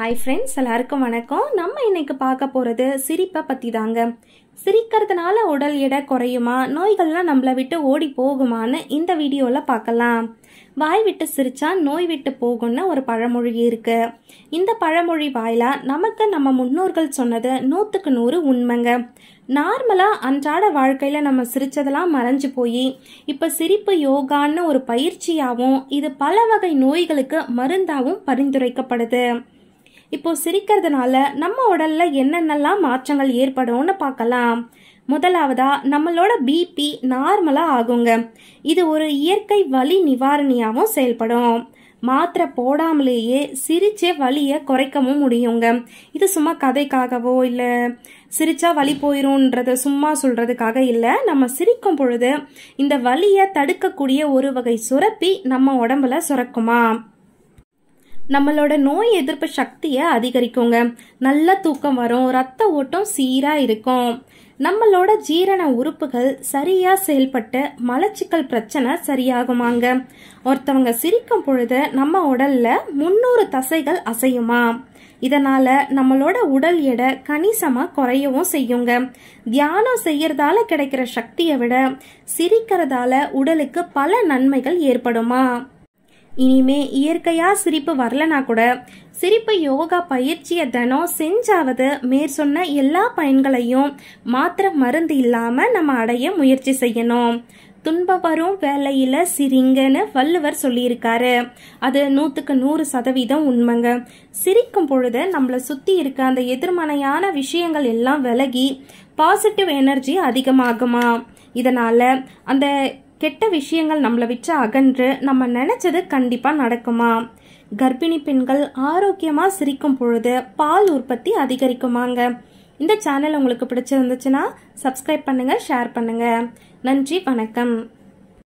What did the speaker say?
hi friends எல்லாருக்கும் வணக்கம் நம்ம இன்னைக்கு பார்க்க போகிறது சிரிப்பை பற்றி தாங்க சிரிக்கிறதுனால உடல் எடை குறையுமா நோய்கள்லாம் நம்மளை விட்டு ஓடி போகுமான்னு இந்த வீடியோவில் பார்க்கலாம் வாய் விட்டு சிரிச்சா நோய் விட்டு போகும்னு ஒரு பழமொழி இருக்கு இந்த பழமொழி வாயிலா நமக்கு நம்ம முன்னோர்கள் சொன்னது நூற்றுக்கு நூறு உண்மைங்க நார்மலாக அன்றாட வாழ்க்கையில் நம்ம சிரித்ததெல்லாம் மறைஞ்சு போய் இப்போ சிரிப்பு யோகான்னு ஒரு பயிற்சியாகவும் இது பல வகை நோய்களுக்கு மருந்தாகவும் பரிந்துரைக்கப்படுது இப்போ சிரிக்கிறதுனால நம்ம உடல்ல என்னென்னலாம் மாற்றங்கள் ஏற்படும்னு பார்க்கலாம் முதலாவதா நம்மளோட பிபி நார்மலா ஆகுங்க இது ஒரு இயற்கை வலி நிவாரணியாகவும் செயல்படும் மாத்திரை போடாமலேயே சிரிச்சே வலியை குறைக்கவும் முடியுங்க இது சும்மா கதைக்காகவோ இல்லை சிரிச்சா வலி போயிரும்ன்றத சும்மா சொல்றதுக்காக இல்லை நம்ம சிரிக்கும் பொழுது இந்த வலியை தடுக்கக்கூடிய ஒரு வகை சுரப்பி நம்ம உடம்புல சுரக்குமா நம்மளோட நோய் எதிர்ப்பு சக்தியை அதிகரிக்குங்க நல்ல தூக்கம் வரும் ரத்த ஓட்டம் சீராக இருக்கும் நம்மளோட ஜீரண உறுப்புகள் சரியா செயல்பட்டு மலச்சிக்கல் பிரச்சனை சரியாகுமாங்க ஒருத்தவங்க சிரிக்கும் பொழுது நம்ம உடல்ல முன்னூறு தசைகள் அசையுமா இதனால நம்மளோட உடல் எடை கணிசமா குறையவும் செய்யுங்க தியானம் செய்யறதால கிடைக்கிற சக்தியை விட சிரிக்கிறதால உடலுக்கு பல நன்மைகள் ஏற்படுமா இனிமே இயற்கையா சிரிப்பு வரலனா கூட சிரிப்பு யோகா பயிற்சியை தினம் செஞ்சாவது மேற் சொன்ன எல்லா பயன்களையும் மாத்திர மருந்து இல்லாம நம்ம அடைய முயற்சி செய்யணும் துன்பம் வரும் வேலையில சிரிங்கன்னு வள்ளுவர் சொல்லியிருக்காரு அது நூத்துக்கு நூறு சதவீதம் உண்மைங்க சிரிக்கும் பொழுது நம்மளை சுத்தி இருக்க அந்த எதிர்மனையான விஷயங்கள் எல்லாம் விலகி பாசிட்டிவ் எனர்ஜி அதிகமாகுமா இதனால அந்த கெட்ட விஷயங்கள் நம்மளை விட்டு அகன்று நம்ம நினைச்சது கண்டிப்பா நடக்குமா கர்ப்பிணி பெண்கள் ஆரோக்கியமா சிரிக்கும் பொழுது பால் உற்பத்தி அதிகரிக்குமாங்க இந்த சேனல் உங்களுக்கு பிடிச்சிருந்துச்சுன்னா சப்ஸ்கிரைப் பண்ணுங்க ஷேர் பண்ணுங்க நன்றி வணக்கம்